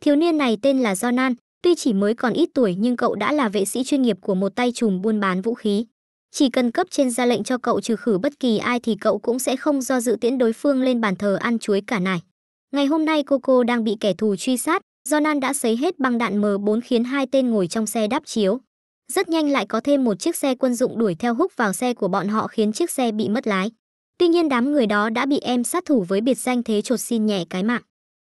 Thiếu niên này tên là Jonan, tuy chỉ mới còn ít tuổi nhưng cậu đã là vệ sĩ chuyên nghiệp của một tay trùm buôn bán vũ khí. Chỉ cần cấp trên ra lệnh cho cậu trừ khử bất kỳ ai thì cậu cũng sẽ không do dự tiễn đối phương lên bàn thờ ăn chuối cả nải. Ngày hôm nay Coco đang bị kẻ thù truy sát, Jonan đã sấy hết băng đạn M4 khiến hai tên ngồi trong xe đáp chiếu. Rất nhanh lại có thêm một chiếc xe quân dụng đuổi theo húc vào xe của bọn họ khiến chiếc xe bị mất lái. Tuy nhiên đám người đó đã bị em sát thủ với biệt danh thế chột xin nhẹ cái mạng.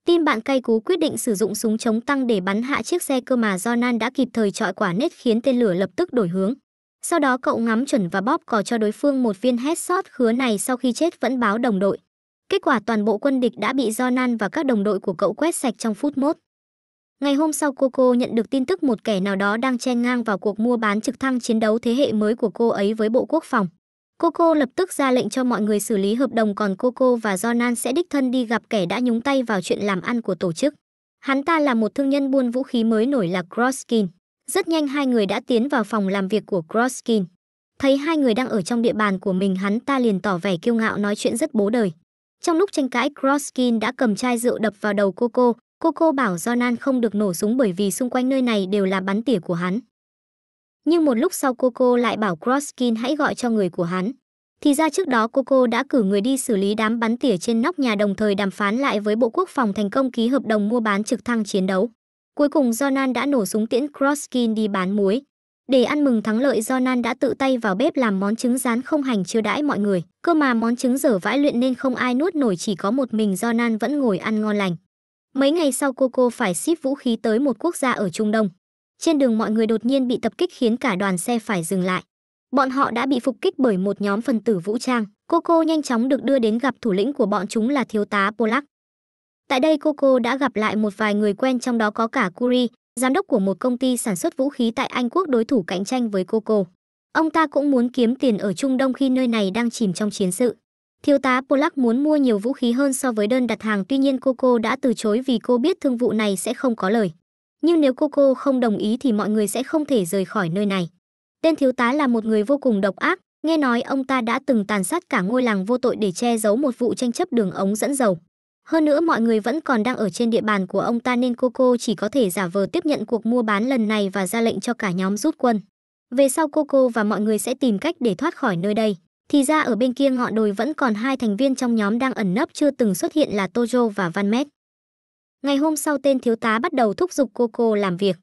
Tin bạn cay cú quyết định sử dụng súng chống tăng để bắn hạ chiếc xe cơ mà Jonan đã kịp thời trọi quả nết khiến tên lửa lập tức đổi hướng. Sau đó cậu ngắm chuẩn và bóp cò cho đối phương một viên headshot khứa này sau khi chết vẫn báo đồng đội. Kết quả toàn bộ quân địch đã bị Jonan và các đồng đội của cậu quét sạch trong phút mốt. Ngày hôm sau cô cô nhận được tin tức một kẻ nào đó đang chen ngang vào cuộc mua bán trực thăng chiến đấu thế hệ mới của cô ấy với Bộ Quốc phòng. Coco lập tức ra lệnh cho mọi người xử lý hợp đồng còn Coco và Jonan sẽ đích thân đi gặp kẻ đã nhúng tay vào chuyện làm ăn của tổ chức. Hắn ta là một thương nhân buôn vũ khí mới nổi là Crosskin. Rất nhanh hai người đã tiến vào phòng làm việc của Crosskin. Thấy hai người đang ở trong địa bàn của mình hắn ta liền tỏ vẻ kiêu ngạo nói chuyện rất bố đời. Trong lúc tranh cãi Crosskin đã cầm chai rượu đập vào đầu Coco. Coco bảo Jonan không được nổ súng bởi vì xung quanh nơi này đều là bắn tỉa của hắn. Nhưng một lúc sau Coco lại bảo Crosskin hãy gọi cho người của hắn. Thì ra trước đó Coco đã cử người đi xử lý đám bắn tỉa trên nóc nhà đồng thời đàm phán lại với Bộ Quốc phòng thành công ký hợp đồng mua bán trực thăng chiến đấu. Cuối cùng Jonan đã nổ súng tiễn Crosskin đi bán muối. Để ăn mừng thắng lợi Jonan đã tự tay vào bếp làm món trứng rán không hành chưa đãi mọi người. Cơ mà món trứng dở vãi luyện nên không ai nuốt nổi chỉ có một mình Jonan vẫn ngồi ăn ngon lành. Mấy ngày sau Coco phải ship vũ khí tới một quốc gia ở Trung Đông. Trên đường mọi người đột nhiên bị tập kích khiến cả đoàn xe phải dừng lại. Bọn họ đã bị phục kích bởi một nhóm phần tử vũ trang. Coco nhanh chóng được đưa đến gặp thủ lĩnh của bọn chúng là thiếu tá Polak. Tại đây Coco đã gặp lại một vài người quen trong đó có cả Curie, giám đốc của một công ty sản xuất vũ khí tại Anh quốc đối thủ cạnh tranh với Coco. Ông ta cũng muốn kiếm tiền ở Trung Đông khi nơi này đang chìm trong chiến sự. Thiếu tá Polak muốn mua nhiều vũ khí hơn so với đơn đặt hàng tuy nhiên Coco đã từ chối vì cô biết thương vụ này sẽ không có lời nhưng nếu cô cô không đồng ý thì mọi người sẽ không thể rời khỏi nơi này. Tên thiếu tá là một người vô cùng độc ác, nghe nói ông ta đã từng tàn sát cả ngôi làng vô tội để che giấu một vụ tranh chấp đường ống dẫn dầu. Hơn nữa mọi người vẫn còn đang ở trên địa bàn của ông ta nên cô cô chỉ có thể giả vờ tiếp nhận cuộc mua bán lần này và ra lệnh cho cả nhóm rút quân. Về sau cô cô và mọi người sẽ tìm cách để thoát khỏi nơi đây. Thì ra ở bên kia ngọn đồi vẫn còn hai thành viên trong nhóm đang ẩn nấp chưa từng xuất hiện là Tojo và Van Met. Ngày hôm sau tên thiếu tá bắt đầu thúc giục cô cô làm việc.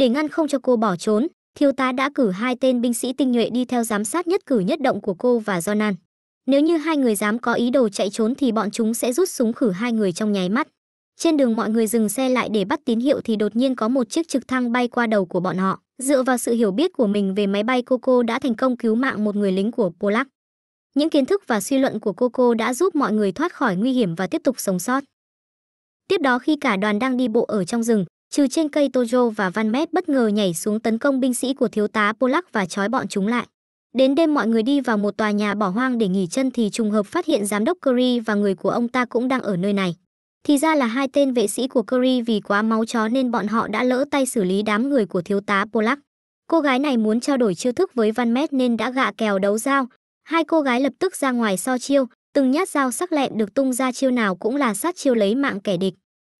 Để ngăn không cho cô bỏ trốn, thiếu tá đã cử hai tên binh sĩ tinh nhuệ đi theo giám sát nhất cử nhất động của cô và Jonan. Nếu như hai người dám có ý đồ chạy trốn thì bọn chúng sẽ rút súng khử hai người trong nháy mắt. Trên đường mọi người dừng xe lại để bắt tín hiệu thì đột nhiên có một chiếc trực thăng bay qua đầu của bọn họ. Dựa vào sự hiểu biết của mình về máy bay Coco đã thành công cứu mạng một người lính của Polak. Những kiến thức và suy luận của Coco đã giúp mọi người thoát khỏi nguy hiểm và tiếp tục sống sót. Tiếp đó khi cả đoàn đang đi bộ ở trong rừng, trừ trên cây Tojo và Van Met bất ngờ nhảy xuống tấn công binh sĩ của thiếu tá Polak và trói bọn chúng lại. Đến đêm mọi người đi vào một tòa nhà bỏ hoang để nghỉ chân thì trùng hợp phát hiện giám đốc Curry và người của ông ta cũng đang ở nơi này. Thì ra là hai tên vệ sĩ của Curry vì quá máu chó nên bọn họ đã lỡ tay xử lý đám người của thiếu tá Polak. Cô gái này muốn trao đổi chiêu thức với Van Met nên đã gạ kèo đấu dao. Hai cô gái lập tức ra ngoài so chiêu, Từng nhát dao sắc lẹm được tung ra chiêu nào cũng là sát chiêu lấy mạng kẻ địch.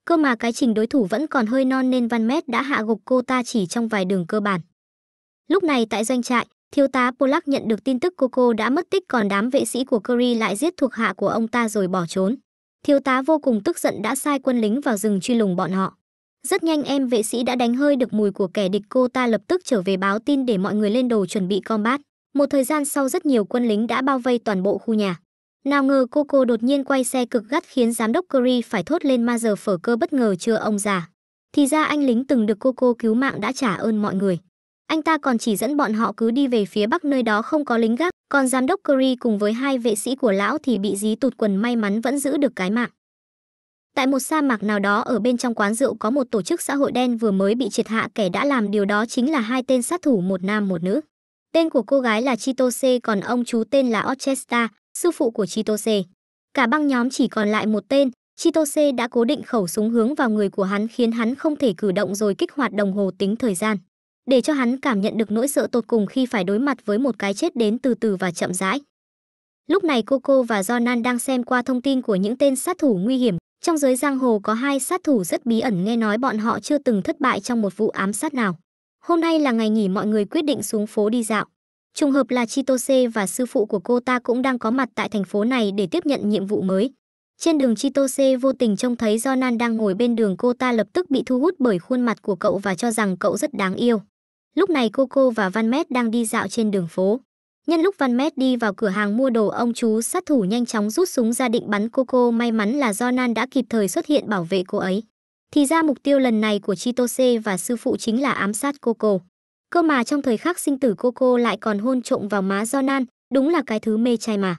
Cơ mà cái trình đối thủ vẫn còn hơi non nên Van Met đã hạ gục cô ta chỉ trong vài đường cơ bản. Lúc này tại doanh trại, thiếu tá Polak nhận được tin tức cô cô đã mất tích còn đám vệ sĩ của Curry lại giết thuộc hạ của ông ta rồi bỏ trốn. Thiếu tá vô cùng tức giận đã sai quân lính vào rừng truy lùng bọn họ. Rất nhanh em vệ sĩ đã đánh hơi được mùi của kẻ địch cô ta lập tức trở về báo tin để mọi người lên đồ chuẩn bị combat. Một thời gian sau rất nhiều quân lính đã bao vây toàn bộ khu nhà. Nào ngờ cô cô đột nhiên quay xe cực gắt khiến giám đốc Curry phải thốt lên ma giờ phở cơ bất ngờ chưa ông già. Thì ra anh lính từng được cô cô cứu mạng đã trả ơn mọi người. Anh ta còn chỉ dẫn bọn họ cứ đi về phía bắc nơi đó không có lính gác, còn giám đốc Curry cùng với hai vệ sĩ của lão thì bị dí tụt quần may mắn vẫn giữ được cái mạng. Tại một sa mạc nào đó ở bên trong quán rượu có một tổ chức xã hội đen vừa mới bị triệt hạ kẻ đã làm điều đó chính là hai tên sát thủ một nam một nữ. Tên của cô gái là Chitose còn ông chú tên là Orchestra, sư phụ của Chitose. Cả băng nhóm chỉ còn lại một tên, Chitose đã cố định khẩu súng hướng vào người của hắn khiến hắn không thể cử động rồi kích hoạt đồng hồ tính thời gian. Để cho hắn cảm nhận được nỗi sợ tột cùng khi phải đối mặt với một cái chết đến từ từ và chậm rãi. Lúc này Coco và Jonan đang xem qua thông tin của những tên sát thủ nguy hiểm. Trong giới giang hồ có hai sát thủ rất bí ẩn nghe nói bọn họ chưa từng thất bại trong một vụ ám sát nào. Hôm nay là ngày nghỉ mọi người quyết định xuống phố đi dạo. Trùng hợp là Chitose và sư phụ của cô ta cũng đang có mặt tại thành phố này để tiếp nhận nhiệm vụ mới. Trên đường Chitose vô tình trông thấy Jonan đang ngồi bên đường cô ta lập tức bị thu hút bởi khuôn mặt của cậu và cho rằng cậu rất đáng yêu. Lúc này Coco và Van Met đang đi dạo trên đường phố. Nhân lúc Van Met đi vào cửa hàng mua đồ ông chú sát thủ nhanh chóng rút súng ra định bắn Coco may mắn là Jonan đã kịp thời xuất hiện bảo vệ cô ấy. Thì ra mục tiêu lần này của Chitose và sư phụ chính là ám sát Coco. Cơ mà trong thời khắc sinh tử cô cô lại còn hôn trộm vào má Jonan, đúng là cái thứ mê trai mà.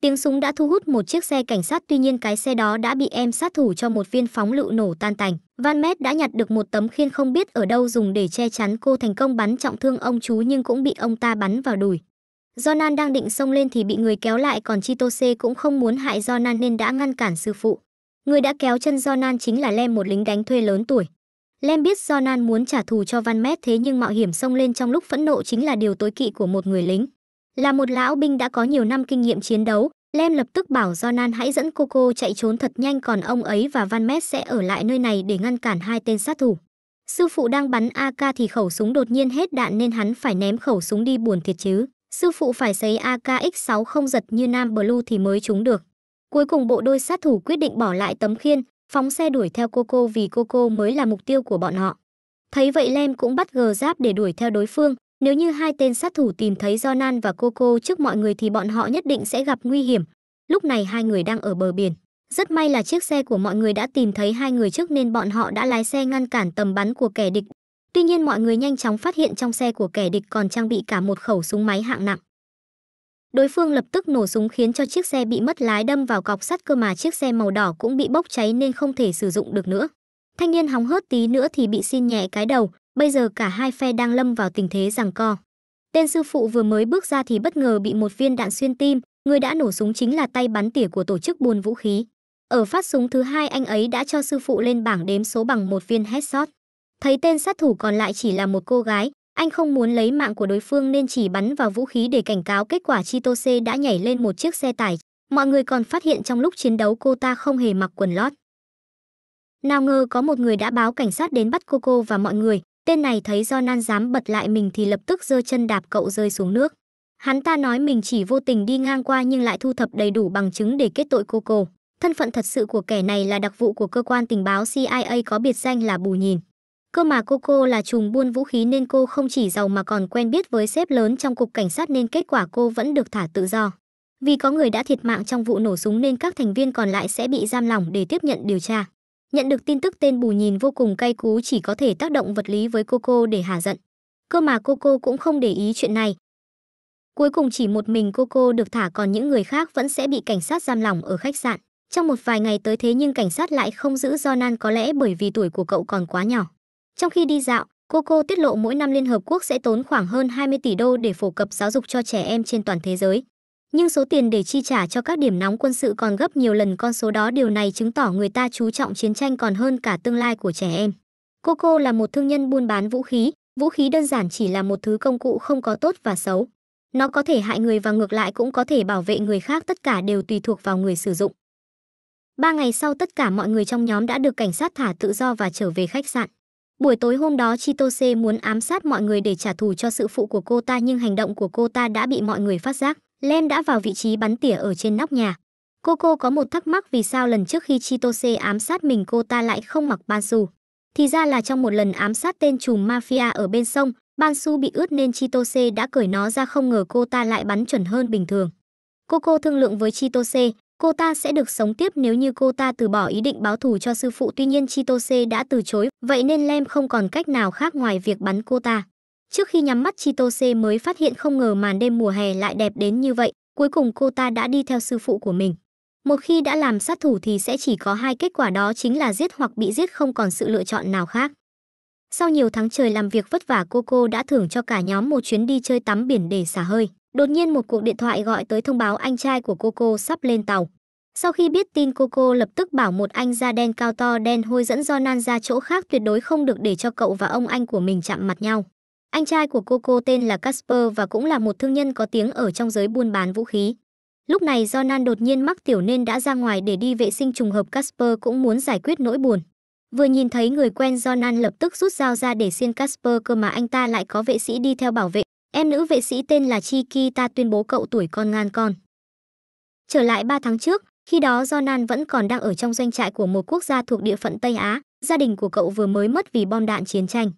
Tiếng súng đã thu hút một chiếc xe cảnh sát tuy nhiên cái xe đó đã bị em sát thủ cho một viên phóng lựu nổ tan tành. Van Met đã nhặt được một tấm khiên không biết ở đâu dùng để che chắn cô thành công bắn trọng thương ông chú nhưng cũng bị ông ta bắn vào đùi. Jonan đang định xông lên thì bị người kéo lại còn Chitose cũng không muốn hại Jonan nên đã ngăn cản sư phụ. Người đã kéo chân Jonan chính là Lem một lính đánh thuê lớn tuổi. Lem biết Jonan muốn trả thù cho Van Met thế nhưng mạo hiểm xông lên trong lúc phẫn nộ chính là điều tối kỵ của một người lính. Là một lão binh đã có nhiều năm kinh nghiệm chiến đấu, Lem lập tức bảo Jonan hãy dẫn Coco chạy trốn thật nhanh còn ông ấy và Van Met sẽ ở lại nơi này để ngăn cản hai tên sát thủ. Sư phụ đang bắn AK thì khẩu súng đột nhiên hết đạn nên hắn phải ném khẩu súng đi buồn thiệt chứ. Sư phụ phải sấy AKX6 không giật như Nam Blue thì mới trúng được. Cuối cùng bộ đôi sát thủ quyết định bỏ lại tấm khiên, phóng xe đuổi theo Coco vì Coco mới là mục tiêu của bọn họ. Thấy vậy Lem cũng bắt gờ giáp để đuổi theo đối phương, nếu như hai tên sát thủ tìm thấy Jonan và Coco trước mọi người thì bọn họ nhất định sẽ gặp nguy hiểm. Lúc này hai người đang ở bờ biển. Rất may là chiếc xe của mọi người đã tìm thấy hai người trước nên bọn họ đã lái xe ngăn cản tầm bắn của kẻ địch. Tuy nhiên mọi người nhanh chóng phát hiện trong xe của kẻ địch còn trang bị cả một khẩu súng máy hạng nặng. Đối phương lập tức nổ súng khiến cho chiếc xe bị mất lái đâm vào cọc sắt cơ mà chiếc xe màu đỏ cũng bị bốc cháy nên không thể sử dụng được nữa. Thanh niên hóng hớt tí nữa thì bị xin nhẹ cái đầu, bây giờ cả hai phe đang lâm vào tình thế giằng co. Tên sư phụ vừa mới bước ra thì bất ngờ bị một viên đạn xuyên tim, người đã nổ súng chính là tay bắn tỉa của tổ chức buôn vũ khí. Ở phát súng thứ hai anh ấy đã cho sư phụ lên bảng đếm số bằng một viên headshot. Thấy tên sát thủ còn lại chỉ là một cô gái, anh không muốn lấy mạng của đối phương nên chỉ bắn vào vũ khí để cảnh cáo kết quả Chito C đã nhảy lên một chiếc xe tải. Mọi người còn phát hiện trong lúc chiến đấu cô ta không hề mặc quần lót. Nào ngờ có một người đã báo cảnh sát đến bắt cô cô và mọi người. Tên này thấy do nan dám bật lại mình thì lập tức giơ chân đạp cậu rơi xuống nước. Hắn ta nói mình chỉ vô tình đi ngang qua nhưng lại thu thập đầy đủ bằng chứng để kết tội cô cô. Thân phận thật sự của kẻ này là đặc vụ của cơ quan tình báo CIA có biệt danh là Bù Nhìn. Cơ mà cô cô là trùng buôn vũ khí nên cô không chỉ giàu mà còn quen biết với sếp lớn trong cục cảnh sát nên kết quả cô vẫn được thả tự do. Vì có người đã thiệt mạng trong vụ nổ súng nên các thành viên còn lại sẽ bị giam lỏng để tiếp nhận điều tra. Nhận được tin tức tên Bù nhìn vô cùng cay cú chỉ có thể tác động vật lý với cô cô để hả giận. Cơ mà cô cô cũng không để ý chuyện này. Cuối cùng chỉ một mình cô cô được thả còn những người khác vẫn sẽ bị cảnh sát giam lỏng ở khách sạn. Trong một vài ngày tới thế nhưng cảnh sát lại không giữ Jonan có lẽ bởi vì tuổi của cậu còn quá nhỏ. Trong khi đi dạo, Coco tiết lộ mỗi năm Liên Hợp Quốc sẽ tốn khoảng hơn 20 tỷ đô để phổ cập giáo dục cho trẻ em trên toàn thế giới. Nhưng số tiền để chi trả cho các điểm nóng quân sự còn gấp nhiều lần con số đó điều này chứng tỏ người ta chú trọng chiến tranh còn hơn cả tương lai của trẻ em. Coco là một thương nhân buôn bán vũ khí, vũ khí đơn giản chỉ là một thứ công cụ không có tốt và xấu. Nó có thể hại người và ngược lại cũng có thể bảo vệ người khác tất cả đều tùy thuộc vào người sử dụng. Ba ngày sau tất cả mọi người trong nhóm đã được cảnh sát thả tự do và trở về khách sạn. Buổi tối hôm đó Chitose muốn ám sát mọi người để trả thù cho sự phụ của cô ta nhưng hành động của cô ta đã bị mọi người phát giác. Len đã vào vị trí bắn tỉa ở trên nóc nhà. Cô cô có một thắc mắc vì sao lần trước khi Chitose ám sát mình cô ta lại không mặc Bansu. Thì ra là trong một lần ám sát tên trùm mafia ở bên sông, Bansu bị ướt nên Chitose đã cởi nó ra không ngờ cô ta lại bắn chuẩn hơn bình thường. Cô cô thương lượng với Chitose, Cô ta sẽ được sống tiếp nếu như cô ta từ bỏ ý định báo thù cho sư phụ tuy nhiên Chitose đã từ chối, vậy nên Lem không còn cách nào khác ngoài việc bắn cô ta. Trước khi nhắm mắt Chitose mới phát hiện không ngờ màn đêm mùa hè lại đẹp đến như vậy, cuối cùng cô ta đã đi theo sư phụ của mình. Một khi đã làm sát thủ thì sẽ chỉ có hai kết quả đó chính là giết hoặc bị giết không còn sự lựa chọn nào khác. Sau nhiều tháng trời làm việc vất vả cô cô đã thưởng cho cả nhóm một chuyến đi chơi tắm biển để xả hơi. Đột nhiên một cuộc điện thoại gọi tới thông báo anh trai của cô cô sắp lên tàu. Sau khi biết tin cô cô lập tức bảo một anh da đen cao to đen hôi dẫn do Nan ra chỗ khác tuyệt đối không được để cho cậu và ông anh của mình chạm mặt nhau. Anh trai của cô cô tên là Casper và cũng là một thương nhân có tiếng ở trong giới buôn bán vũ khí. Lúc này do Nan đột nhiên mắc tiểu nên đã ra ngoài để đi vệ sinh trùng hợp Casper cũng muốn giải quyết nỗi buồn. Vừa nhìn thấy người quen do Nan lập tức rút dao ra để xiên Casper cơ mà anh ta lại có vệ sĩ đi theo bảo vệ. Em nữ vệ sĩ tên là Chiki ta tuyên bố cậu tuổi con ngan con. Trở lại 3 tháng trước, khi đó Jonan vẫn còn đang ở trong doanh trại của một quốc gia thuộc địa phận Tây Á, gia đình của cậu vừa mới mất vì bom đạn chiến tranh.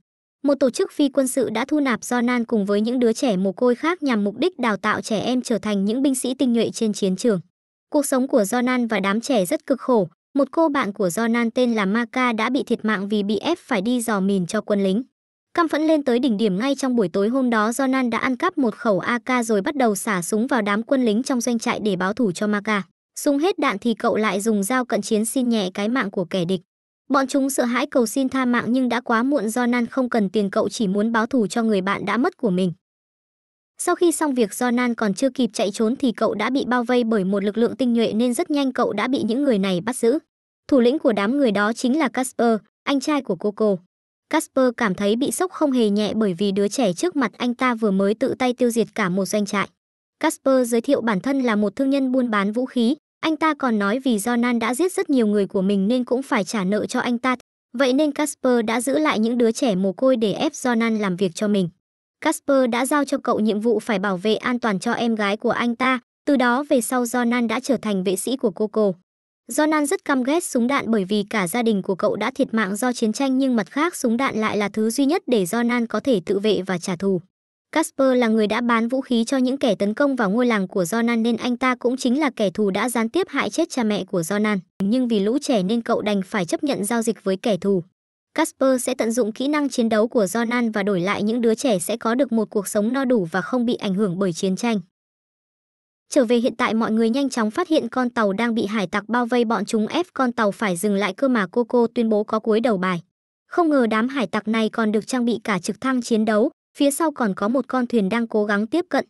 Một tổ chức phi quân sự đã thu nạp Jonan cùng với những đứa trẻ mồ côi khác nhằm mục đích đào tạo trẻ em trở thành những binh sĩ tinh nhuệ trên chiến trường. Cuộc sống của Jonan và đám trẻ rất cực khổ, một cô bạn của Jonan tên là Maka đã bị thiệt mạng vì bị ép phải đi dò mìn cho quân lính. Căm phẫn lên tới đỉnh điểm ngay trong buổi tối hôm đó do đã ăn cắp một khẩu AK rồi bắt đầu xả súng vào đám quân lính trong doanh trại để báo thủ cho Maka. Súng hết đạn thì cậu lại dùng dao cận chiến xin nhẹ cái mạng của kẻ địch. Bọn chúng sợ hãi cầu xin tha mạng nhưng đã quá muộn do Nan không cần tiền cậu chỉ muốn báo thù cho người bạn đã mất của mình. Sau khi xong việc do Nan còn chưa kịp chạy trốn thì cậu đã bị bao vây bởi một lực lượng tinh nhuệ nên rất nhanh cậu đã bị những người này bắt giữ. Thủ lĩnh của đám người đó chính là Casper, anh trai của Coco. Casper cảm thấy bị sốc không hề nhẹ bởi vì đứa trẻ trước mặt anh ta vừa mới tự tay tiêu diệt cả một doanh trại. Casper giới thiệu bản thân là một thương nhân buôn bán vũ khí, anh ta còn nói vì Jonan đã giết rất nhiều người của mình nên cũng phải trả nợ cho anh ta. Vậy nên Casper đã giữ lại những đứa trẻ mồ côi để ép Jonan làm việc cho mình. Casper đã giao cho cậu nhiệm vụ phải bảo vệ an toàn cho em gái của anh ta, từ đó về sau Jonan đã trở thành vệ sĩ của Coco. Jonan rất căm ghét súng đạn bởi vì cả gia đình của cậu đã thiệt mạng do chiến tranh nhưng mặt khác súng đạn lại là thứ duy nhất để Jonan có thể tự vệ và trả thù. Casper là người đã bán vũ khí cho những kẻ tấn công vào ngôi làng của Jonan nên anh ta cũng chính là kẻ thù đã gián tiếp hại chết cha mẹ của Jonan. Nhưng vì lũ trẻ nên cậu đành phải chấp nhận giao dịch với kẻ thù. Casper sẽ tận dụng kỹ năng chiến đấu của Jonan và đổi lại những đứa trẻ sẽ có được một cuộc sống no đủ và không bị ảnh hưởng bởi chiến tranh. Trở về hiện tại mọi người nhanh chóng phát hiện con tàu đang bị hải tặc bao vây bọn chúng ép con tàu phải dừng lại cơ mà cô cô tuyên bố có cuối đầu bài. Không ngờ đám hải tặc này còn được trang bị cả trực thăng chiến đấu, phía sau còn có một con thuyền đang cố gắng tiếp cận.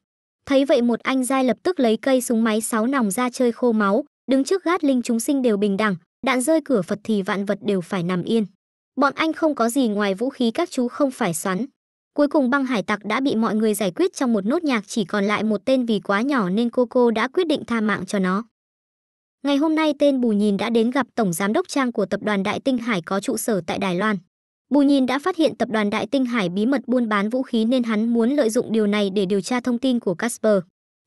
Thấy vậy một anh giai lập tức lấy cây súng máy sáu nòng ra chơi khô máu, đứng trước gát linh chúng sinh đều bình đẳng, đạn rơi cửa Phật thì vạn vật đều phải nằm yên. Bọn anh không có gì ngoài vũ khí các chú không phải xoắn. Cuối cùng băng hải tặc đã bị mọi người giải quyết trong một nốt nhạc chỉ còn lại một tên vì quá nhỏ nên cô cô đã quyết định tha mạng cho nó. Ngày hôm nay tên Bù Nhìn đã đến gặp Tổng Giám đốc Trang của Tập đoàn Đại Tinh Hải có trụ sở tại Đài Loan. Bù Nhìn đã phát hiện Tập đoàn Đại Tinh Hải bí mật buôn bán vũ khí nên hắn muốn lợi dụng điều này để điều tra thông tin của Casper.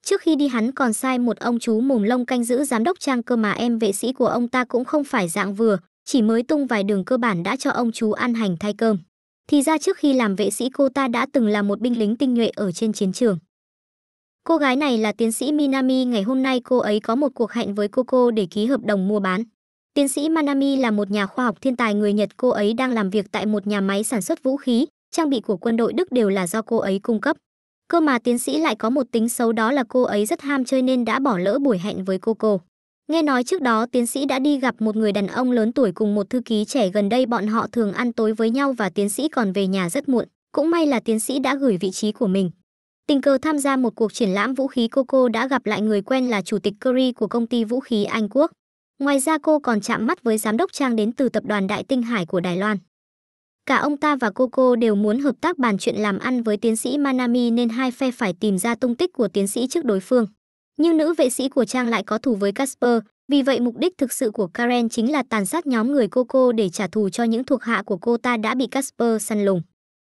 Trước khi đi hắn còn sai một ông chú mồm lông canh giữ giám đốc Trang cơ mà em vệ sĩ của ông ta cũng không phải dạng vừa, chỉ mới tung vài đường cơ bản đã cho ông chú ăn hành thay cơm. Thì ra trước khi làm vệ sĩ cô ta đã từng là một binh lính tinh nhuệ ở trên chiến trường. Cô gái này là tiến sĩ Minami, ngày hôm nay cô ấy có một cuộc hẹn với Coco để ký hợp đồng mua bán. Tiến sĩ Manami là một nhà khoa học thiên tài người Nhật, cô ấy đang làm việc tại một nhà máy sản xuất vũ khí, trang bị của quân đội Đức đều là do cô ấy cung cấp. Cơ mà tiến sĩ lại có một tính xấu đó là cô ấy rất ham chơi nên đã bỏ lỡ buổi hẹn với Coco. Nghe nói trước đó tiến sĩ đã đi gặp một người đàn ông lớn tuổi cùng một thư ký trẻ gần đây bọn họ thường ăn tối với nhau và tiến sĩ còn về nhà rất muộn, cũng may là tiến sĩ đã gửi vị trí của mình. Tình cờ tham gia một cuộc triển lãm vũ khí cô cô đã gặp lại người quen là chủ tịch Curry của công ty vũ khí Anh Quốc. Ngoài ra cô còn chạm mắt với giám đốc Trang đến từ tập đoàn Đại Tinh Hải của Đài Loan. Cả ông ta và cô cô đều muốn hợp tác bàn chuyện làm ăn với tiến sĩ Manami nên hai phe phải tìm ra tung tích của tiến sĩ trước đối phương. Nhưng nữ vệ sĩ của Trang lại có thù với Casper, vì vậy mục đích thực sự của Karen chính là tàn sát nhóm người cô cô để trả thù cho những thuộc hạ của cô ta đã bị Casper săn lùng.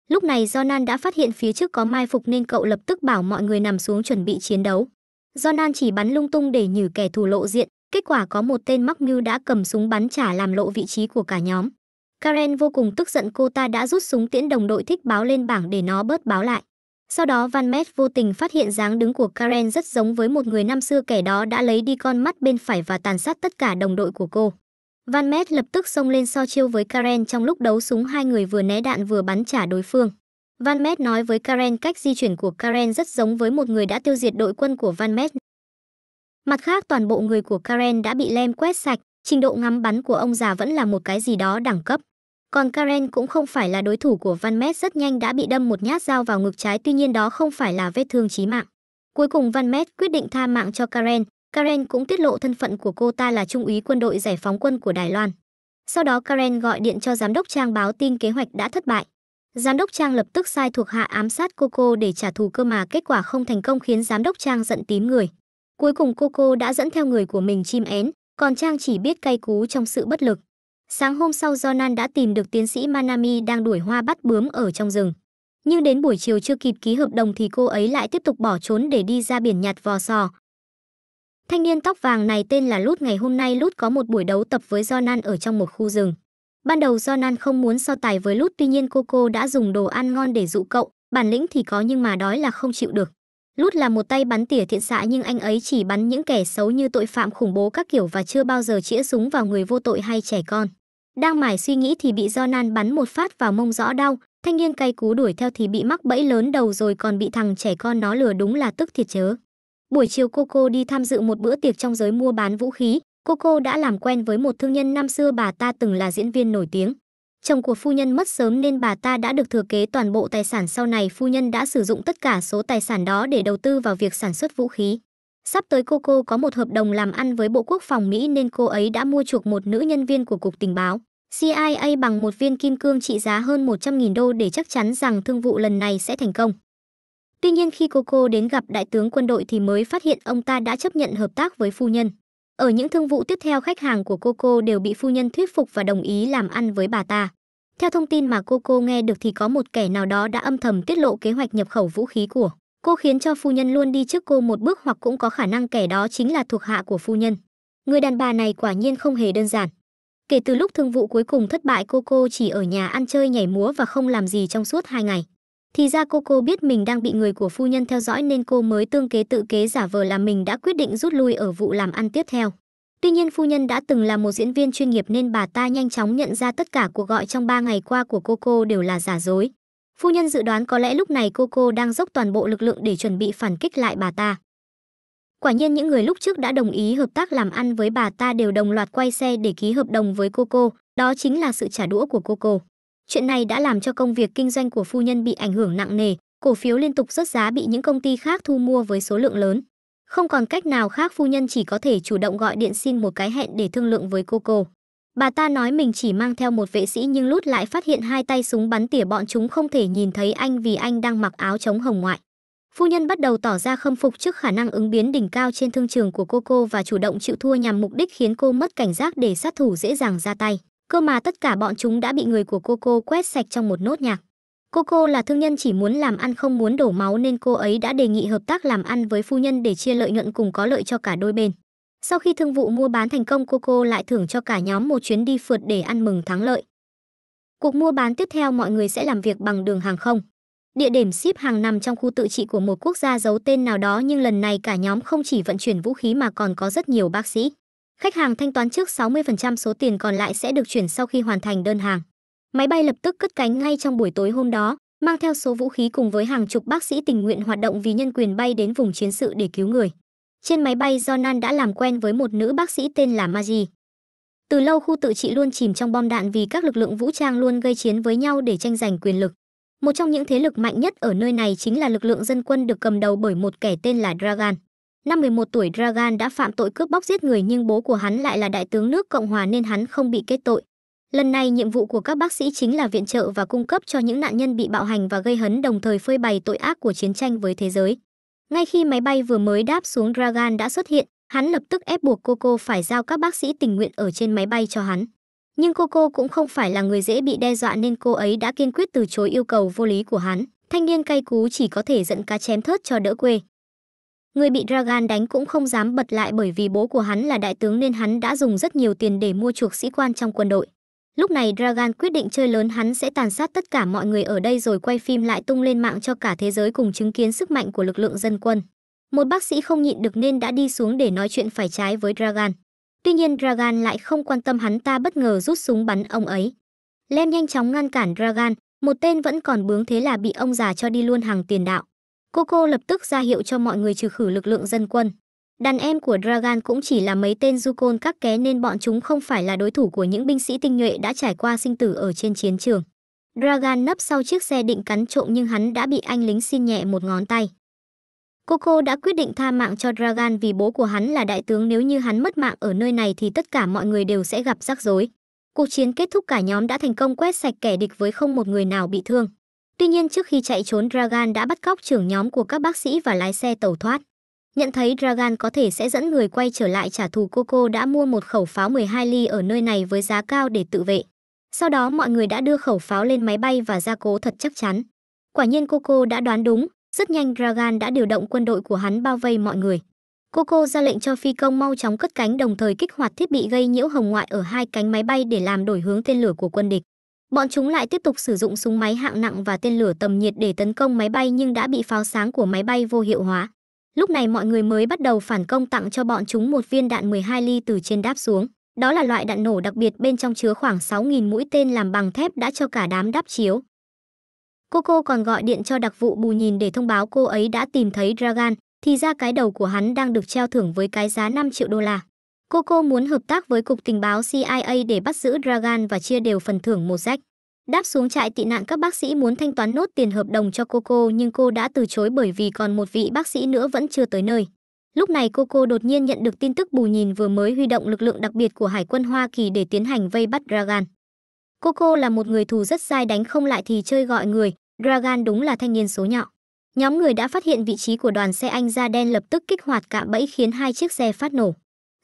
Lúc này Jonan đã phát hiện phía trước có mai phục nên cậu lập tức bảo mọi người nằm xuống chuẩn bị chiến đấu. Jonan chỉ bắn lung tung để nhử kẻ thù lộ diện, kết quả có một tên mắc mưu đã cầm súng bắn trả làm lộ vị trí của cả nhóm. Karen vô cùng tức giận cô ta đã rút súng tiễn đồng đội thích báo lên bảng để nó bớt báo lại. Sau đó Van Met vô tình phát hiện dáng đứng của Karen rất giống với một người năm xưa kẻ đó đã lấy đi con mắt bên phải và tàn sát tất cả đồng đội của cô. Van Met lập tức xông lên so chiêu với Karen trong lúc đấu súng hai người vừa né đạn vừa bắn trả đối phương. Van Met nói với Karen cách di chuyển của Karen rất giống với một người đã tiêu diệt đội quân của Van Met. Mặt khác toàn bộ người của Karen đã bị lem quét sạch, trình độ ngắm bắn của ông già vẫn là một cái gì đó đẳng cấp. Còn Karen cũng không phải là đối thủ của Van Met rất nhanh đã bị đâm một nhát dao vào ngực trái tuy nhiên đó không phải là vết thương chí mạng. Cuối cùng Van Met quyết định tha mạng cho Karen, Karen cũng tiết lộ thân phận của cô ta là trung úy quân đội giải phóng quân của Đài Loan. Sau đó Karen gọi điện cho giám đốc trang báo tin kế hoạch đã thất bại. Giám đốc Trang lập tức sai thuộc hạ ám sát Coco để trả thù cơ mà kết quả không thành công khiến giám đốc Trang giận tím người. Cuối cùng Coco đã dẫn theo người của mình chim én, còn Trang chỉ biết cay cú trong sự bất lực. Sáng hôm sau Jonan đã tìm được tiến sĩ Manami đang đuổi hoa bắt bướm ở trong rừng. Nhưng đến buổi chiều chưa kịp ký hợp đồng thì cô ấy lại tiếp tục bỏ trốn để đi ra biển nhặt vò sò. Thanh niên tóc vàng này tên là Lút ngày hôm nay Lút có một buổi đấu tập với Jonan ở trong một khu rừng. Ban đầu Jonan không muốn so tài với Lút tuy nhiên cô cô đã dùng đồ ăn ngon để dụ cậu, bản lĩnh thì có nhưng mà đói là không chịu được. Lút là một tay bắn tỉa thiện xạ nhưng anh ấy chỉ bắn những kẻ xấu như tội phạm khủng bố các kiểu và chưa bao giờ chĩa súng vào người vô tội hay trẻ con. Đang mải suy nghĩ thì bị Jonan bắn một phát vào mông rõ đau, thanh niên cay cú đuổi theo thì bị mắc bẫy lớn đầu rồi còn bị thằng trẻ con nó lừa đúng là tức thiệt chớ. Buổi chiều cô cô đi tham dự một bữa tiệc trong giới mua bán vũ khí, cô cô đã làm quen với một thương nhân năm xưa bà ta từng là diễn viên nổi tiếng. Chồng của phu nhân mất sớm nên bà ta đã được thừa kế toàn bộ tài sản sau này phu nhân đã sử dụng tất cả số tài sản đó để đầu tư vào việc sản xuất vũ khí. Sắp tới cô cô có một hợp đồng làm ăn với Bộ Quốc phòng Mỹ nên cô ấy đã mua chuộc một nữ nhân viên của Cục Tình báo. CIA bằng một viên kim cương trị giá hơn 100.000 đô để chắc chắn rằng thương vụ lần này sẽ thành công. Tuy nhiên khi cô cô đến gặp đại tướng quân đội thì mới phát hiện ông ta đã chấp nhận hợp tác với phu nhân. Ở những thương vụ tiếp theo khách hàng của Coco đều bị phu nhân thuyết phục và đồng ý làm ăn với bà ta. Theo thông tin mà Coco nghe được thì có một kẻ nào đó đã âm thầm tiết lộ kế hoạch nhập khẩu vũ khí của cô khiến cho phu nhân luôn đi trước cô một bước hoặc cũng có khả năng kẻ đó chính là thuộc hạ của phu nhân. Người đàn bà này quả nhiên không hề đơn giản. Kể từ lúc thương vụ cuối cùng thất bại cô cô chỉ ở nhà ăn chơi nhảy múa và không làm gì trong suốt hai ngày. Thì ra cô cô biết mình đang bị người của phu nhân theo dõi nên cô mới tương kế tự kế giả vờ là mình đã quyết định rút lui ở vụ làm ăn tiếp theo. Tuy nhiên phu nhân đã từng là một diễn viên chuyên nghiệp nên bà ta nhanh chóng nhận ra tất cả cuộc gọi trong 3 ngày qua của cô cô đều là giả dối. Phu nhân dự đoán có lẽ lúc này cô cô đang dốc toàn bộ lực lượng để chuẩn bị phản kích lại bà ta. Quả nhiên những người lúc trước đã đồng ý hợp tác làm ăn với bà ta đều đồng loạt quay xe để ký hợp đồng với cô cô, đó chính là sự trả đũa của cô cô. Chuyện này đã làm cho công việc kinh doanh của phu nhân bị ảnh hưởng nặng nề, cổ phiếu liên tục rớt giá bị những công ty khác thu mua với số lượng lớn. Không còn cách nào khác phu nhân chỉ có thể chủ động gọi điện xin một cái hẹn để thương lượng với cô cô. Bà ta nói mình chỉ mang theo một vệ sĩ nhưng lút lại phát hiện hai tay súng bắn tỉa bọn chúng không thể nhìn thấy anh vì anh đang mặc áo chống hồng ngoại. Phu nhân bắt đầu tỏ ra khâm phục trước khả năng ứng biến đỉnh cao trên thương trường của cô cô và chủ động chịu thua nhằm mục đích khiến cô mất cảnh giác để sát thủ dễ dàng ra tay. Cơ mà tất cả bọn chúng đã bị người của cô cô quét sạch trong một nốt nhạc. Cô cô là thương nhân chỉ muốn làm ăn không muốn đổ máu nên cô ấy đã đề nghị hợp tác làm ăn với phu nhân để chia lợi nhuận cùng có lợi cho cả đôi bên. Sau khi thương vụ mua bán thành công cô cô lại thưởng cho cả nhóm một chuyến đi phượt để ăn mừng thắng lợi. Cuộc mua bán tiếp theo mọi người sẽ làm việc bằng đường hàng không. Địa điểm ship hàng nằm trong khu tự trị của một quốc gia giấu tên nào đó nhưng lần này cả nhóm không chỉ vận chuyển vũ khí mà còn có rất nhiều bác sĩ. Khách hàng thanh toán trước 60% số tiền còn lại sẽ được chuyển sau khi hoàn thành đơn hàng. Máy bay lập tức cất cánh ngay trong buổi tối hôm đó, mang theo số vũ khí cùng với hàng chục bác sĩ tình nguyện hoạt động vì nhân quyền bay đến vùng chiến sự để cứu người. Trên máy bay Jonan đã làm quen với một nữ bác sĩ tên là Maggie. Từ lâu khu tự trị luôn chìm trong bom đạn vì các lực lượng vũ trang luôn gây chiến với nhau để tranh giành quyền lực. Một trong những thế lực mạnh nhất ở nơi này chính là lực lượng dân quân được cầm đầu bởi một kẻ tên là Dragan. Năm 11 tuổi Dragan đã phạm tội cướp bóc giết người nhưng bố của hắn lại là đại tướng nước Cộng hòa nên hắn không bị kết tội. Lần này nhiệm vụ của các bác sĩ chính là viện trợ và cung cấp cho những nạn nhân bị bạo hành và gây hấn đồng thời phơi bày tội ác của chiến tranh với thế giới. Ngay khi máy bay vừa mới đáp xuống Dragan đã xuất hiện, hắn lập tức ép buộc Coco phải giao các bác sĩ tình nguyện ở trên máy bay cho hắn. Nhưng Coco cũng không phải là người dễ bị đe dọa nên cô ấy đã kiên quyết từ chối yêu cầu vô lý của hắn. Thanh niên cay cú chỉ có thể giận cá chém thớt cho đỡ quê. Người bị Dragan đánh cũng không dám bật lại bởi vì bố của hắn là đại tướng nên hắn đã dùng rất nhiều tiền để mua chuộc sĩ quan trong quân đội. Lúc này Dragan quyết định chơi lớn hắn sẽ tàn sát tất cả mọi người ở đây rồi quay phim lại tung lên mạng cho cả thế giới cùng chứng kiến sức mạnh của lực lượng dân quân. Một bác sĩ không nhịn được nên đã đi xuống để nói chuyện phải trái với Dragan. Tuy nhiên Dragan lại không quan tâm hắn ta bất ngờ rút súng bắn ông ấy. Lem nhanh chóng ngăn cản Dragan, một tên vẫn còn bướng thế là bị ông già cho đi luôn hàng tiền đạo. Coco lập tức ra hiệu cho mọi người trừ khử lực lượng dân quân. Đàn em của Dragan cũng chỉ là mấy tên du côn các ké nên bọn chúng không phải là đối thủ của những binh sĩ tinh nhuệ đã trải qua sinh tử ở trên chiến trường. Dragan nấp sau chiếc xe định cắn trộm nhưng hắn đã bị anh lính xin nhẹ một ngón tay. Coco đã quyết định tha mạng cho Dragan vì bố của hắn là đại tướng nếu như hắn mất mạng ở nơi này thì tất cả mọi người đều sẽ gặp rắc rối. Cuộc chiến kết thúc cả nhóm đã thành công quét sạch kẻ địch với không một người nào bị thương. Tuy nhiên trước khi chạy trốn Dragan đã bắt cóc trưởng nhóm của các bác sĩ và lái xe tẩu thoát. Nhận thấy Dragan có thể sẽ dẫn người quay trở lại trả thù Coco đã mua một khẩu pháo 12 ly ở nơi này với giá cao để tự vệ. Sau đó mọi người đã đưa khẩu pháo lên máy bay và gia cố thật chắc chắn. Quả nhiên Coco đã đoán đúng, rất nhanh Dragan đã điều động quân đội của hắn bao vây mọi người. Coco ra lệnh cho phi công mau chóng cất cánh đồng thời kích hoạt thiết bị gây nhiễu hồng ngoại ở hai cánh máy bay để làm đổi hướng tên lửa của quân địch. Bọn chúng lại tiếp tục sử dụng súng máy hạng nặng và tên lửa tầm nhiệt để tấn công máy bay nhưng đã bị pháo sáng của máy bay vô hiệu hóa. Lúc này mọi người mới bắt đầu phản công tặng cho bọn chúng một viên đạn 12 ly từ trên đáp xuống. Đó là loại đạn nổ đặc biệt bên trong chứa khoảng 6.000 mũi tên làm bằng thép đã cho cả đám đáp chiếu. Cô cô còn gọi điện cho đặc vụ bù nhìn để thông báo cô ấy đã tìm thấy Dragan, thì ra cái đầu của hắn đang được treo thưởng với cái giá 5 triệu đô la. Coco muốn hợp tác với Cục Tình báo CIA để bắt giữ Dragan và chia đều phần thưởng một rách. Đáp xuống trại tị nạn các bác sĩ muốn thanh toán nốt tiền hợp đồng cho Coco nhưng cô đã từ chối bởi vì còn một vị bác sĩ nữa vẫn chưa tới nơi. Lúc này Coco đột nhiên nhận được tin tức Bù Nhìn vừa mới huy động lực lượng đặc biệt của Hải quân Hoa Kỳ để tiến hành vây bắt Dragan. Coco là một người thù rất sai đánh không lại thì chơi gọi người, Dragan đúng là thanh niên số nhọ. Nhóm người đã phát hiện vị trí của đoàn xe Anh da đen lập tức kích hoạt cạm bẫy khiến hai chiếc xe phát nổ.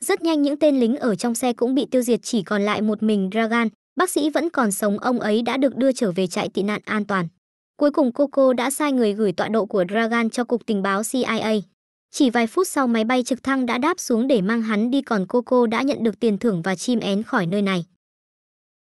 Rất nhanh những tên lính ở trong xe cũng bị tiêu diệt chỉ còn lại một mình Dragan, bác sĩ vẫn còn sống ông ấy đã được đưa trở về trại tị nạn an toàn. Cuối cùng Coco đã sai người gửi tọa độ của Dragan cho cục tình báo CIA. Chỉ vài phút sau máy bay trực thăng đã đáp xuống để mang hắn đi còn Coco đã nhận được tiền thưởng và chim én khỏi nơi này.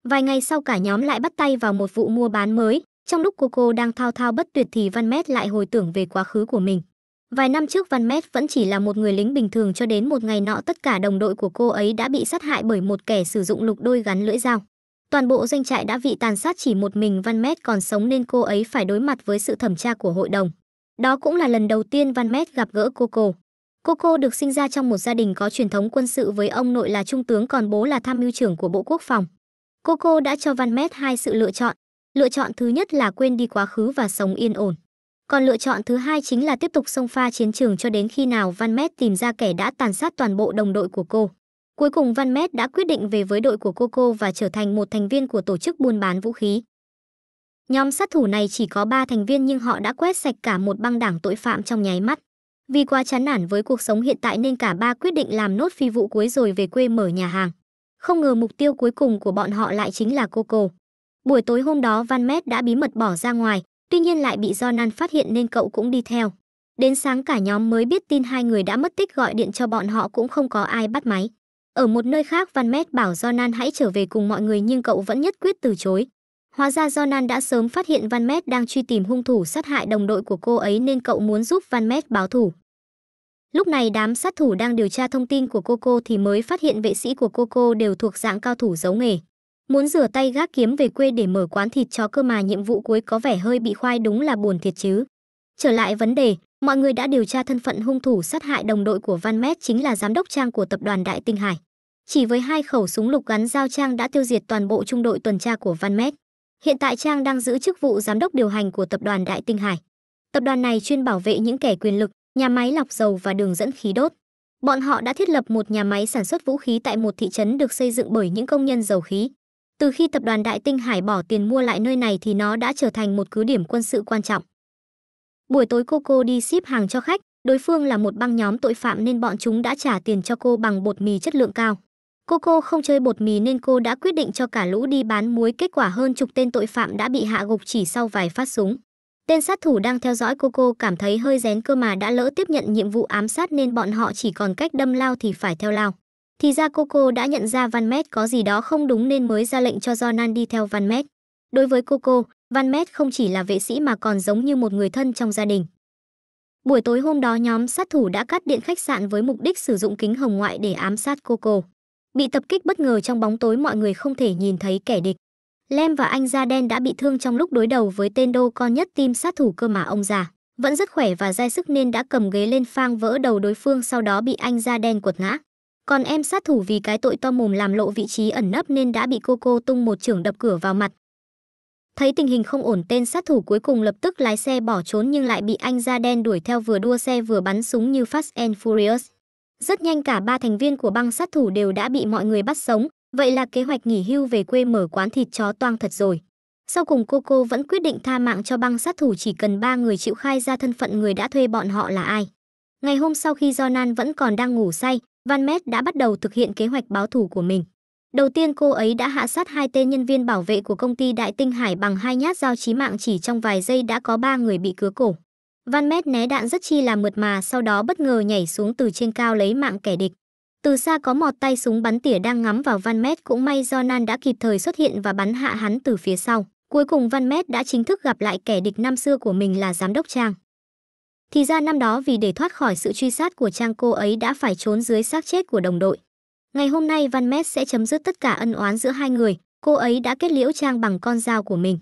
Vài ngày sau cả nhóm lại bắt tay vào một vụ mua bán mới, trong lúc Coco đang thao thao bất tuyệt thì Van Met lại hồi tưởng về quá khứ của mình. Vài năm trước Van Met vẫn chỉ là một người lính bình thường cho đến một ngày nọ tất cả đồng đội của cô ấy đã bị sát hại bởi một kẻ sử dụng lục đôi gắn lưỡi dao. Toàn bộ doanh trại đã bị tàn sát chỉ một mình Van Met còn sống nên cô ấy phải đối mặt với sự thẩm tra của hội đồng. Đó cũng là lần đầu tiên Van Met gặp gỡ Coco. Coco được sinh ra trong một gia đình có truyền thống quân sự với ông nội là trung tướng còn bố là tham mưu trưởng của Bộ Quốc phòng. Coco đã cho Van Met hai sự lựa chọn. Lựa chọn thứ nhất là quên đi quá khứ và sống yên ổn. Còn lựa chọn thứ hai chính là tiếp tục xông pha chiến trường cho đến khi nào Van Met tìm ra kẻ đã tàn sát toàn bộ đồng đội của cô. Cuối cùng Van Met đã quyết định về với đội của Coco và trở thành một thành viên của tổ chức buôn bán vũ khí. Nhóm sát thủ này chỉ có 3 thành viên nhưng họ đã quét sạch cả một băng đảng tội phạm trong nháy mắt. Vì quá chán nản với cuộc sống hiện tại nên cả ba quyết định làm nốt phi vụ cuối rồi về quê mở nhà hàng. Không ngờ mục tiêu cuối cùng của bọn họ lại chính là Coco. Buổi tối hôm đó Van Met đã bí mật bỏ ra ngoài, Tuy nhiên lại bị Jonan phát hiện nên cậu cũng đi theo. Đến sáng cả nhóm mới biết tin hai người đã mất tích gọi điện cho bọn họ cũng không có ai bắt máy. Ở một nơi khác Van Met bảo Jonan hãy trở về cùng mọi người nhưng cậu vẫn nhất quyết từ chối. Hóa ra Jonan đã sớm phát hiện Van Met đang truy tìm hung thủ sát hại đồng đội của cô ấy nên cậu muốn giúp Van Met báo thủ. Lúc này đám sát thủ đang điều tra thông tin của Coco thì mới phát hiện vệ sĩ của Coco đều thuộc dạng cao thủ giấu nghề. Muốn rửa tay gác kiếm về quê để mở quán thịt chó cơ mà nhiệm vụ cuối có vẻ hơi bị khoai đúng là buồn thiệt chứ. Trở lại vấn đề, mọi người đã điều tra thân phận hung thủ sát hại đồng đội của Van Mét chính là giám đốc trang của tập đoàn Đại Tinh Hải. Chỉ với hai khẩu súng lục gắn dao trang đã tiêu diệt toàn bộ trung đội tuần tra của Van Mét. Hiện tại Trang đang giữ chức vụ giám đốc điều hành của tập đoàn Đại Tinh Hải. Tập đoàn này chuyên bảo vệ những kẻ quyền lực, nhà máy lọc dầu và đường dẫn khí đốt. Bọn họ đã thiết lập một nhà máy sản xuất vũ khí tại một thị trấn được xây dựng bởi những công nhân dầu khí. Từ khi tập đoàn Đại Tinh Hải bỏ tiền mua lại nơi này thì nó đã trở thành một cứ điểm quân sự quan trọng. Buổi tối cô cô đi ship hàng cho khách, đối phương là một băng nhóm tội phạm nên bọn chúng đã trả tiền cho cô bằng bột mì chất lượng cao. Cô cô không chơi bột mì nên cô đã quyết định cho cả lũ đi bán muối kết quả hơn chục tên tội phạm đã bị hạ gục chỉ sau vài phát súng. Tên sát thủ đang theo dõi cô cô cảm thấy hơi rén cơ mà đã lỡ tiếp nhận nhiệm vụ ám sát nên bọn họ chỉ còn cách đâm lao thì phải theo lao. Thì ra Coco đã nhận ra Van Met có gì đó không đúng nên mới ra lệnh cho Jonan đi theo Van Met. Đối với Coco, Van Met không chỉ là vệ sĩ mà còn giống như một người thân trong gia đình. Buổi tối hôm đó nhóm sát thủ đã cắt điện khách sạn với mục đích sử dụng kính hồng ngoại để ám sát Coco. Bị tập kích bất ngờ trong bóng tối mọi người không thể nhìn thấy kẻ địch. Lem và anh da đen đã bị thương trong lúc đối đầu với tên đô con nhất tim sát thủ cơ mà ông già. Vẫn rất khỏe và dai sức nên đã cầm ghế lên phang vỡ đầu đối phương sau đó bị anh da đen quật ngã. Còn em sát thủ vì cái tội to mồm làm lộ vị trí ẩn nấp nên đã bị cô cô tung một chưởng đập cửa vào mặt. Thấy tình hình không ổn tên sát thủ cuối cùng lập tức lái xe bỏ trốn nhưng lại bị anh da đen đuổi theo vừa đua xe vừa bắn súng như Fast and Furious. Rất nhanh cả ba thành viên của băng sát thủ đều đã bị mọi người bắt sống, vậy là kế hoạch nghỉ hưu về quê mở quán thịt chó toang thật rồi. Sau cùng cô cô vẫn quyết định tha mạng cho băng sát thủ chỉ cần ba người chịu khai ra thân phận người đã thuê bọn họ là ai. Ngày hôm sau khi Jonan vẫn còn đang ngủ say, Van Met đã bắt đầu thực hiện kế hoạch báo thù của mình. Đầu tiên cô ấy đã hạ sát hai tên nhân viên bảo vệ của công ty Đại Tinh Hải bằng hai nhát dao chí mạng chỉ trong vài giây đã có ba người bị cứa cổ. Van Met né đạn rất chi là mượt mà sau đó bất ngờ nhảy xuống từ trên cao lấy mạng kẻ địch. Từ xa có một tay súng bắn tỉa đang ngắm vào Van Met cũng may do Nan đã kịp thời xuất hiện và bắn hạ hắn từ phía sau. Cuối cùng Van Met đã chính thức gặp lại kẻ địch năm xưa của mình là giám đốc Trang. Thì ra năm đó vì để thoát khỏi sự truy sát của Trang cô ấy đã phải trốn dưới xác chết của đồng đội. Ngày hôm nay Van Met sẽ chấm dứt tất cả ân oán giữa hai người, cô ấy đã kết liễu Trang bằng con dao của mình.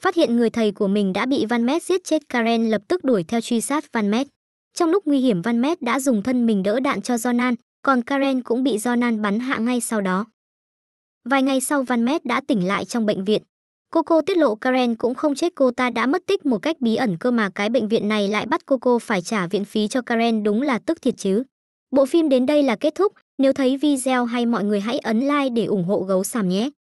Phát hiện người thầy của mình đã bị Van Met giết chết Karen lập tức đuổi theo truy sát Van Met. Trong lúc nguy hiểm Van Met đã dùng thân mình đỡ đạn cho Jonan, còn Karen cũng bị Jonan bắn hạ ngay sau đó. Vài ngày sau Van Met đã tỉnh lại trong bệnh viện, Coco tiết lộ Karen cũng không chết cô ta đã mất tích một cách bí ẩn cơ mà cái bệnh viện này lại bắt Coco phải trả viện phí cho Karen đúng là tức thiệt chứ. Bộ phim đến đây là kết thúc, nếu thấy video hay mọi người hãy ấn like để ủng hộ gấu xàm nhé.